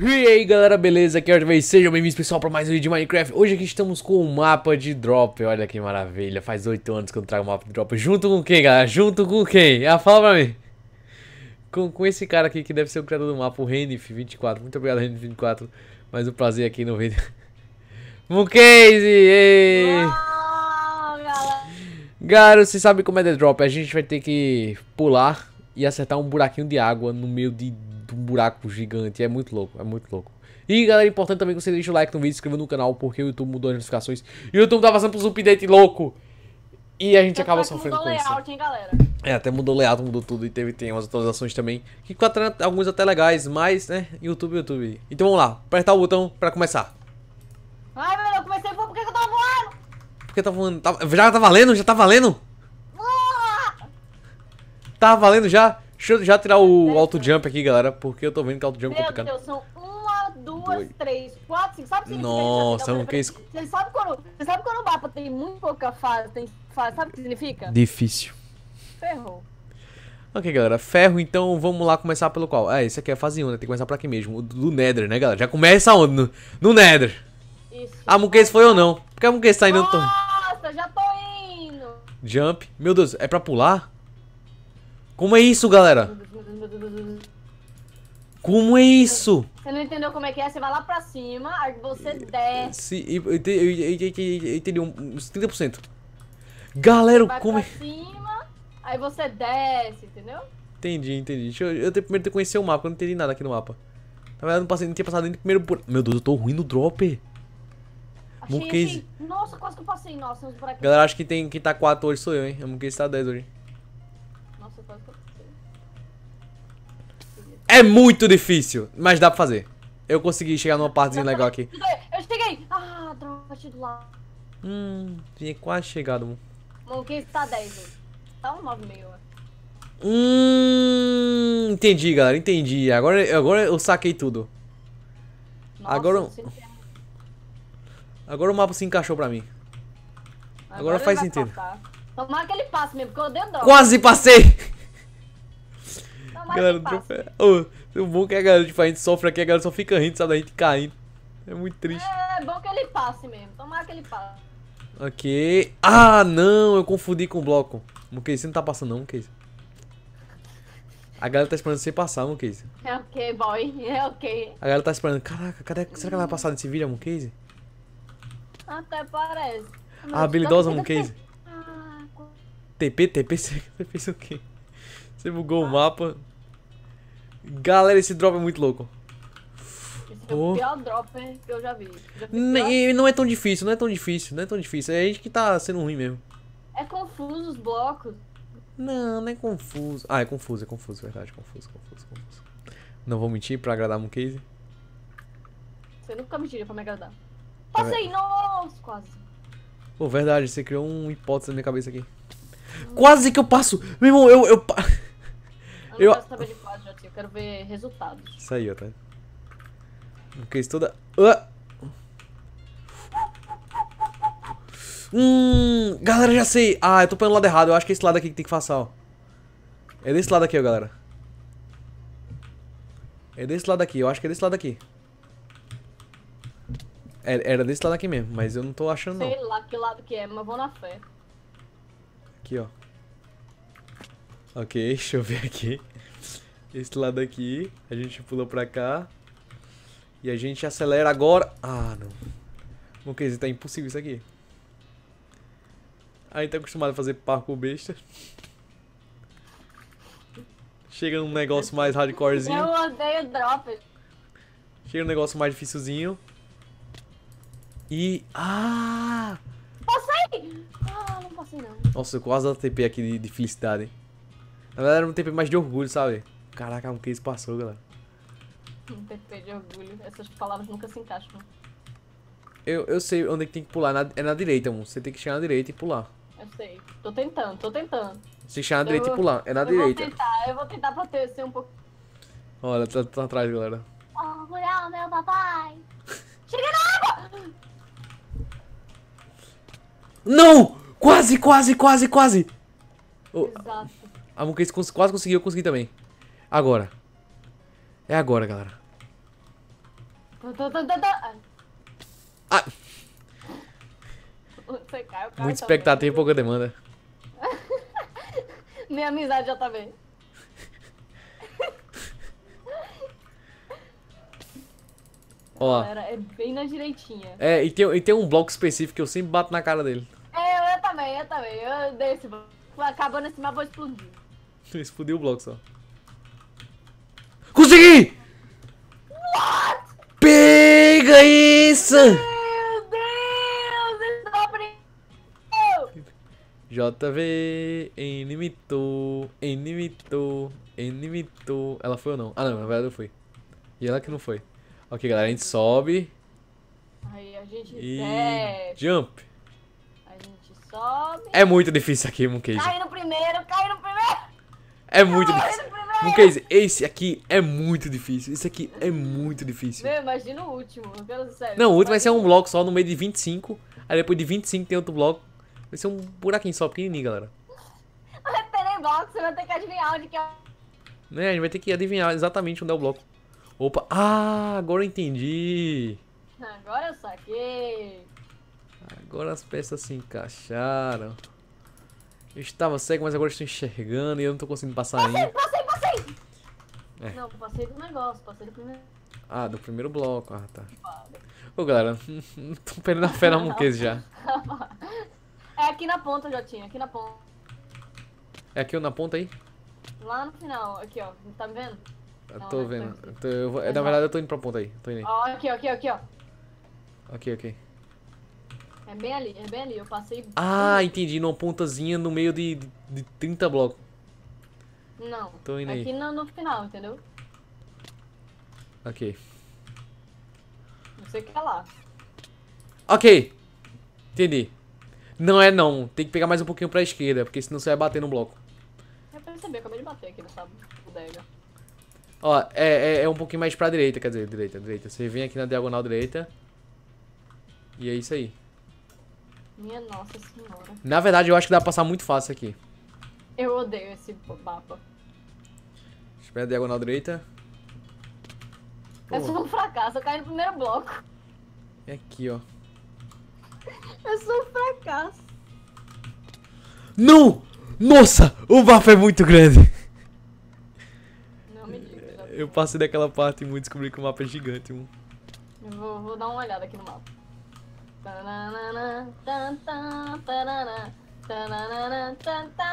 E aí galera, beleza? Aqui é o sejam bem-vindos pessoal para mais um vídeo de Minecraft Hoje aqui estamos com um mapa de drop, olha que maravilha Faz 8 anos que eu trago um mapa de drop Junto com quem galera? Junto com quem? Ah, fala pra mim com, com esse cara aqui que deve ser o criador do mapa, o Renif24 Muito obrigado Renif24, mais um prazer aqui no vídeo Mucase! Galera, você sabe como é The Drop, a gente vai ter que pular e acertar um buraquinho de água no meio de tipo um buraco gigante. É muito louco, é muito louco. E galera, é importante também que você deixe o like no vídeo, se inscreva no canal, porque o YouTube mudou as notificações. E o YouTube tá passando pros update louco. E a gente acaba sofrendo com layout, isso. Hein, galera? É, até mudou o layout, mudou tudo e teve tem umas atualizações também. Que ficou alguns até legais, mas, né, YouTube, YouTube. Então vamos lá, apertar o botão pra começar. Ai, meu, eu comecei por que eu tava voando? Porque tá voando. Tá, já tá valendo? Já tá valendo? Ah! Tá valendo já? Deixa eu já tirar o alto jump aqui, galera, porque eu tô vendo que o alto jump é complicado. Meu Deus, são uma, duas, três, quatro, cinco. Sabe se Nossa, não que isso. Você sabe, quando, você sabe quando o mapa tem muito pouca fase, tem fase, sabe o que significa? Difícil. Ferrou. Ok, galera, ferro, então vamos lá começar pelo qual? Ah, esse aqui é a fase 1, né? Tem que começar por aqui mesmo, do Nether, né, galera? Já começa onde? No, no Nether. Isso. Ah, Munkes foi ou não? Por que a Munkes tá indo? Nossa, já tô indo. Jump. Meu Deus, é pra pular? Como é isso, galera? Como é isso? Você não entendeu como é que é? Você vai lá pra cima, aí você desce. Se, eu, entendi uns 30%. Galera, vai como é? Pra cima, aí você desce, entendeu? Entendi, entendi. Deixa eu, eu tenho, primeiro ter conhecer o mapa, eu não entendi nada aqui no mapa. Na verdade, não, passei, não tinha passado nem primeiro por. Meu Deus, eu tô ruim no drop. Achei, Monkeys... achei. Nossa, quase que eu passei. Nossa, uns buraquinhos. Galera, acho que tem, quem tá 4 hoje sou eu, hein? A Monkeys tá 10 hoje. Nossa, quase que É muito difícil, mas dá pra fazer. Eu consegui chegar numa partezinha legal aqui. Eu cheguei! Ah, droga, bati do lado. Hum, tinha quase chegado. Monquês está 10, Tá um 9,5, Hum, entendi, galera, entendi. Agora, agora eu saquei tudo. Nossa, agora, agora o mapa se encaixou pra mim. Agora, agora faz sentido. Faltar. Tomara que ele passe mesmo, porque eu dei dó. Quase passei! Tomara galera, que passe. Oh, o bom que a galera, tipo, a gente sofre aqui, a galera só fica rindo, sabe? A gente caindo. É muito triste. É, é bom que ele passe mesmo. Tomara que ele passe. Ok. Ah, não! Eu confundi com o bloco. Muquês, você não tá passando não, Muquês. A galera tá esperando você passar, Muquês. É ok, boy. É ok. A galera tá esperando. Caraca, cadê, será que ela vai passar nesse vídeo, Muquês? Até parece. Mas a habilidosa Muquês. TP, TP, você fez o quê? Você bugou o mapa. Galera, esse drop é muito louco. Esse oh. é o pior drop que eu já vi. Já e não é tão difícil, não é tão difícil, não é tão difícil. É a gente que tá sendo ruim mesmo. É confuso os blocos. Não, não é confuso. Ah, é confuso, é confuso, é verdade. Confuso, confuso, confuso. Não vou mentir pra agradar um case. Você nunca mentiria pra me agradar. Passei, é. nossa, quase. Pô, verdade, você criou uma hipótese na minha cabeça aqui. Quase que eu passo. Meu irmão, eu. Eu, eu, eu... Quase, eu quero ver resultados. Isso aí, Otário. Porque toda. Uh! Hum, galera, já sei. Ah, eu tô pelo lado errado. Eu acho que é esse lado aqui que tem que passar, ó. É desse lado aqui, ó, galera. É desse lado aqui. Eu acho que é desse lado aqui. É, era desse lado aqui mesmo, mas eu não tô achando, sei não. Sei lá que lado que é, mas vou na fé. Aqui, ó. Ok, deixa eu ver aqui. Esse lado aqui. A gente pula pra cá. E a gente acelera agora. Ah, não. que quer dizer, tá impossível isso aqui. A gente tá acostumado a fazer parkour besta. Chega num negócio mais hardcorezinho. Eu odeio drop. Chega num negócio mais dificilzinho. E... Ah! Ah, não passei não. Nossa, eu quase um TP aqui de, de, felicidade. Na verdade era um TP mais de orgulho, sabe? Caraca, um case passou, galera. Um TP de orgulho. Essas palavras nunca se encaixam. Eu, eu sei onde é que tem que pular. Na, é na direita, amor. Você tem que chegar na direita e pular. Eu sei. Tô tentando, tô tentando. Se chegar na eu direita vou, e pular. É na eu direita. Vou tentar, eu vou tentar proteger um pouco. Olha, tá, tá atrás, galera. Oh, meu papai! Não! Quase, quase, quase, quase! Exato. a Mooncase cons quase conseguiu, eu consegui também. Agora. É agora, galera. Ah. Muito tá expectativa e pouca demanda. Minha amizade já tá bem. Ó. Galera, é bem na direitinha. É, e tem, e tem um bloco específico que eu sempre bato na cara dele. É, eu, também, eu também. Eu dei esse bloco. Acabando esse assim, mapa, vou explodir. Explodiu o bloco só. Consegui! What? Pega isso! Meu Deus, isso JV, inimitou, inimitou, inimitou. Ela foi ou não? Ah, não, na verdade eu fui. E ela que não foi. Ok, galera, a gente sobe. Aí a gente e... Jump. A gente sobe. É muito difícil aqui, Monkey. Cai no primeiro, cai no primeiro. É muito difícil. Monkey, esse aqui é muito difícil. Esse aqui é muito difícil. Meu, imagina o último, pelo sério. Não, o último vai ser um bloco só no meio de 25. Aí depois de 25 tem outro bloco. Vai ser um buraquinho só, pequenininho, galera. Mas peraí, bloco, você vai ter que adivinhar onde que é. Né, a gente vai ter que adivinhar exatamente onde é o bloco. Opa, ah, agora eu entendi. Agora eu saquei. Agora as peças se encaixaram. Eu estava cego, mas agora estou enxergando e eu não estou conseguindo passar passei, ainda. Passei, passei, é. Não, passei do negócio, passei do primeiro. Ah, do primeiro bloco, ah tá. Vale. Ô galera, tô perdendo a fé na muqueza já. É aqui na ponta, Jotinho, aqui na ponta. É aqui ou na ponta aí? Lá no final, aqui ó, tá me vendo? Não, tá tô vendo. Tá tô, eu vou, na verdade, eu tô indo pra ponta aí. Tô indo aí. Ó, aqui, ó, aqui, aqui, ó. Ok, ok. É bem ali, é bem ali. Eu passei. Ah, entendi. Numa pontazinha no meio de, de, de 30 blocos. Não. Tô indo aqui aí. No, no final, entendeu? Ok. Não sei o que é lá. Ok. Entendi. Não é não. Tem que pegar mais um pouquinho pra esquerda, porque senão você vai bater no bloco. Eu é percebi, acabei de bater aqui nessa bodega. Ó, é, é, é um pouquinho mais pra direita, quer dizer, direita, direita. Você vem aqui na diagonal direita. E é isso aí. Minha nossa senhora. Na verdade, eu acho que dá pra passar muito fácil aqui. Eu odeio esse mapa. Espera a diagonal direita. Eu só sou um fracasso, eu caí no primeiro bloco. É aqui, ó. Eu sou um fracasso. Não! Nossa! O mapa é muito grande! Eu passei daquela parte e descobri que o mapa é gigante, mano. Vou, vou dar uma olhada aqui no mapa.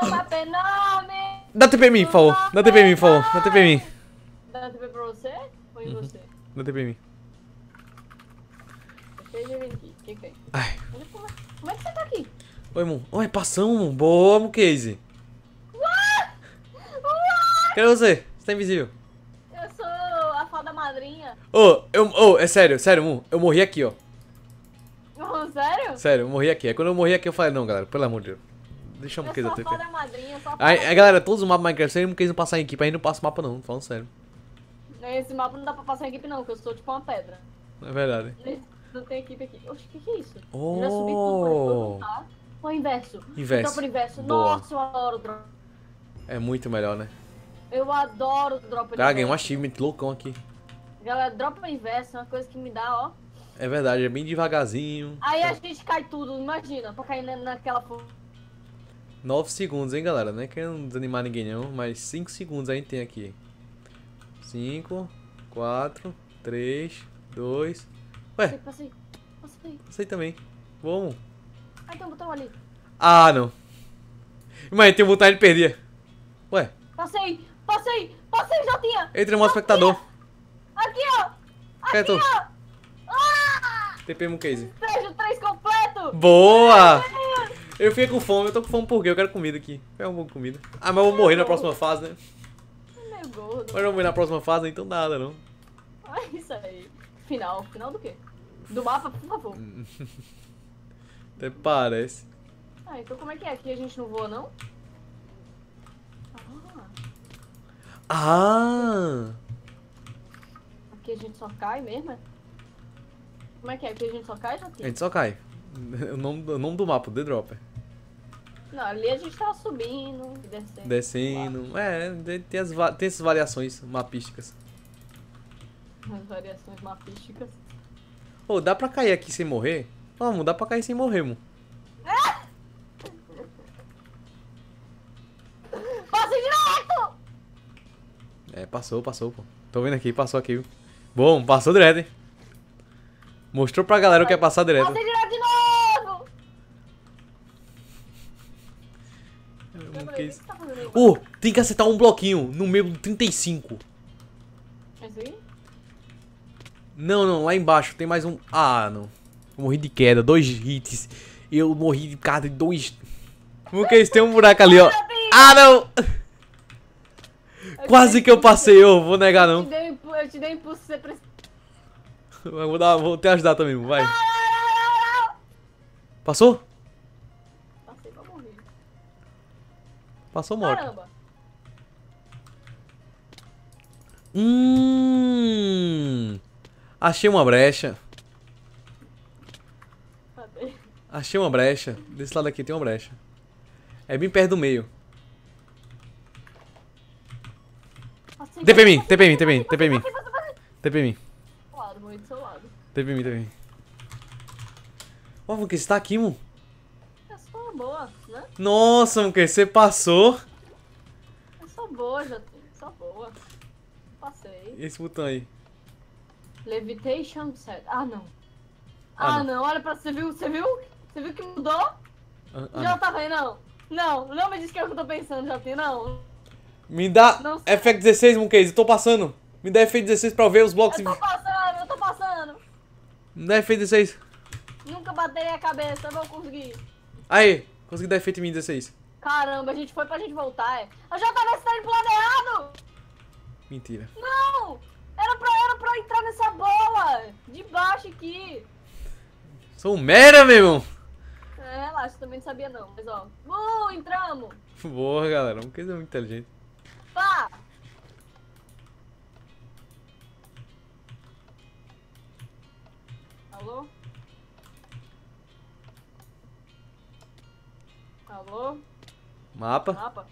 O mapa é enorme! Dá TP em mim, por favor. Dá TP em mim, por é favor. Dá TP em mim. Dá TP pra você? Ou em uhum. você? Dá TP em mim. Que que é? Ai. É, como é que você tá aqui? Oi, Mum. Oi, passamos, Mum. Boa, Mum Casey. What? What? Cadê você? Você tá invisível. Ô, oh, eu, oh, é sério, sério, Mu, eu morri aqui, ó. Oh, sério? Sério, eu morri aqui. Aí quando eu morri aqui eu falei, não, galera, pelo amor de Deus. Deixa eu morrer da TP. Madrinha, só aí, aí, galera, todos os mapas Minecraft, se eles não passar em equipe, aí não passa o mapa não, falando sério. Esse mapa não dá pra passar em equipe não, que eu sou tipo uma pedra. É verdade. Não tem equipe aqui. Oxe, o que, que é isso? Oh. Eu já subi tudo, mas Ou inverso? Inverso. Então, por inverso. Boa. Nossa, eu adoro drop. É muito melhor, né? Eu adoro drop. Ah, ganhei um achievement loucão aqui. Galera, dropa inverso é uma coisa que me dá, ó. É verdade, é bem devagarzinho. Aí a gente cai tudo, imagina, pra cair naquela. 9 segundos, hein, galera? Não é querendo desanimar ninguém, não, mas 5 segundos a gente tem aqui. 5, 4, 3, 2. Ué. Passei, passei. Passei, passei também. Vamos. Ah, tem um botão ali. Ah, não. Mas tem um botão ele perder. Ué. Passei, passei, passei, já tinha. Entra um espectador. Tinha. Aqui, ó! Aqui, ó! Ah! TP um case. Vejo completo! Boa! Eu fiquei com fome, eu tô com fome porque eu quero comida aqui. Pega um pouco de comida. Ah, mas eu vou morrer na próxima fase, né? gordo. Mas eu vou morrer na próxima fase, então nada, não. Ah, isso aí. Final. Final do quê? Do mapa, por favor. Até parece. Ah, então como é que é? Aqui a gente não voa, não? Ah! Ah! Que a gente só cai mesmo? É? Como é que é? Que a gente só cai, Joaquim? A gente só cai. O nome, o nome do mapa, The Dropper. Não, ali a gente tava tá subindo, descendo. Descendo. É, tem, as, tem essas variações mapísticas. As variações mapísticas. Ô, oh, dá pra cair aqui sem morrer? Vamos, dá pra cair sem morrer, mo. Ah! Passa direto! É, passou, passou, pô. Tô vendo aqui, passou aqui, viu? Bom, passou direto, hein? Mostrou pra galera o que é passar direto. Passei direto de novo! Eu não quis... É uh, tá tem que acertar um bloquinho no meio do 35. Esse é aí? Não, não, lá embaixo tem mais um... Ah, não. Eu morri de queda, dois hits. Eu morri de cara de dois... isso? tem um buraco ali, ó. Ah, não! Quase que eu passei, eu vou negar não. Eu te dei, eu te impulso, você precisa... Vou, dar, vou te ajudar também, vai. Passou? Passei pra morrer. Passou morto. Caramba. Hum... Achei uma brecha. Tá Achei uma brecha. Desse lado aqui tem uma brecha. É bem perto do meio. TP em mim, TP em mim, TP em mim, TP em mim. TP em mim. Claro, morri TP em mim, TP em mim. Ó, oh, você tá aqui, mo? Eu é sou boa, né? Nossa, Muque, você passou. Eu é sou boa, já sou boa. Passei. E esse botão aí? Levitation set. Ah, não. Ah, ah não. não. olha pra você, viu? Você viu? Você viu que mudou? Ah, ah já ah, tá vendo, não. Não, não me diz que é o que eu tô pensando, Japinha, não. Me dá F16, Mooncase. Eu tô passando. Me dá F16 pra eu ver os blocos. Eu tô passando, eu tô passando. Me dá F16. Nunca baterei a cabeça, não consegui. Aí, consegui dar efeito em mim 16. Caramba, a gente foi pra gente voltar, é. A JBS tá indo pro lado errado! Mentira. Não! Era pra, era pra entrar nessa bola! De baixo aqui! Sou um mera, meu irmão! É, relaxa, também não sabia não, mas ó. Uh, entramos! Boa, galera, uma coisa muito inteligente. Pá! Alô? Alô? Mapa? Mapa?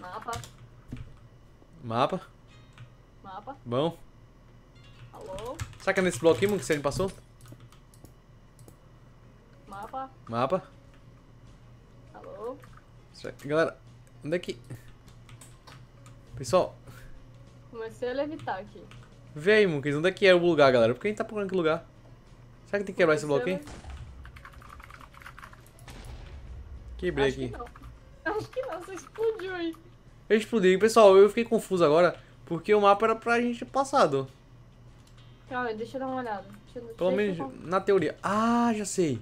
Mapa? Mapa? Mapa? Bom. Alô? Saca é nesse bloquinho que você me passou? Mapa? Mapa? Alô? galera, onde é que... Pessoal. Comecei a levitar aqui. Vê aí, onde é que é o lugar, galera? Por que a gente tá procurando que lugar? Será que tem que quebrar esse bloco aí? Quebrei Acho aqui. Que Acho que não, você explodiu aí. Eu explodi. Pessoal, eu fiquei confuso agora, porque o mapa era pra gente passado. Calma, deixa eu dar uma olhada. Deixa, Pelo menos eu... na teoria. Ah, já sei.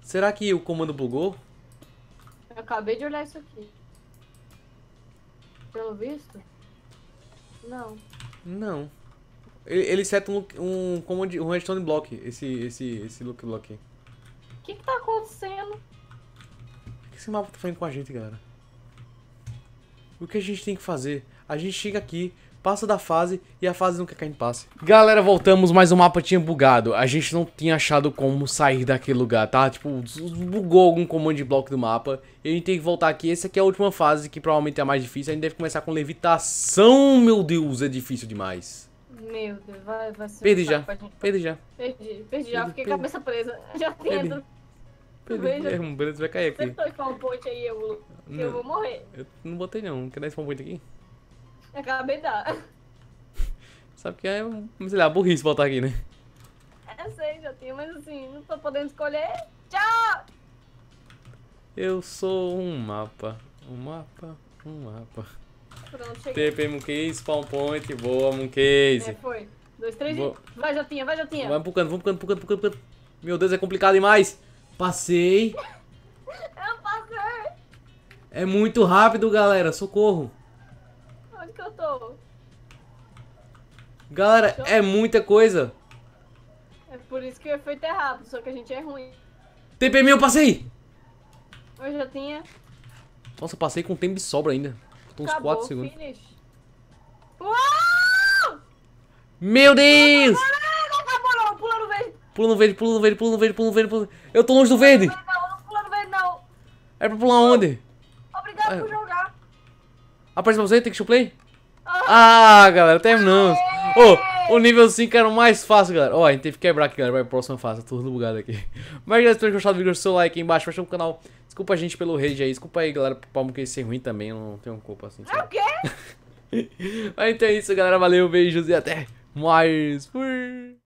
Será que o comando bugou? Eu acabei de olhar isso aqui. Pelo visto? Não. Não. Ele, ele seta um, um, command, um redstone block, esse, esse, esse look block. O que que tá acontecendo? O que esse mapa tá fazendo com a gente, galera? O que a gente tem que fazer? A gente chega aqui, passa da fase e a fase nunca cai em passe. Galera, voltamos, mas o mapa tinha bugado. A gente não tinha achado como sair daquele lugar, tá? Tipo, bugou algum comando de bloco do mapa. E a gente tem que voltar aqui. Essa aqui é a última fase, que provavelmente é a mais difícil. A gente deve começar com levitação. Meu Deus, é difícil demais. Meu Deus, vai, vai ser... Perdi já, perdi já. Perdi, perdi já, fiquei perdi. cabeça presa. Já tento. Perdi, é, um beleza vai cair aqui. Você botou spawn point aí, eu, eu vou morrer. Eu não botei não, quer dar spawn point aqui? Acabei de dar. Sabe que é, sei lá, é burrice voltar aqui, né? é sei, já tinha, mas assim, não tô podendo escolher. Tchau! Eu sou um mapa. Um mapa, um mapa. Pronto, cheguei. TP Moonkeys, spawn point, boa, Moonkeys. É, foi. Dois, três boa. e... Vai, Jotinha, vai, Jotinha. Vai pro canto, vamos pro canto, pro canto, pro Meu Deus, é complicado demais. Passei. Eu passei. É muito rápido, galera. Socorro que eu tô. Galera, Show. é muita coisa. É por isso que o efeito é rápido, só que a gente é ruim. TPM, eu passei! Eu já tinha. Nossa, passei com tempo de sobra ainda. Faltam uns 4 segundos. Meu Deus! Pula no verde, pula no verde, pula no verde, pula no verde, pula no verde. Pula... Eu tô longe do verde. Não, não pula no verde, não. É pra pular onde? Obrigado por é. jogar. Aparece pra você, tem que play? Ah, galera, terminamos. Oh, o nível 5 era o mais fácil, galera. Ó, oh, a gente teve que quebrar aqui, galera. Vai pra próxima fase. tô todo bugado aqui. Mas, galera, espero que gostado do vídeo. Seu like aí embaixo. Baixa o canal. Desculpa a gente pelo rage aí. Desculpa aí, galera, pro palmo que ser ruim também. Eu não tenho culpa assim. Sabe? Ah, o quê? Mas então é isso, galera. Valeu, beijos e até mais. Fui.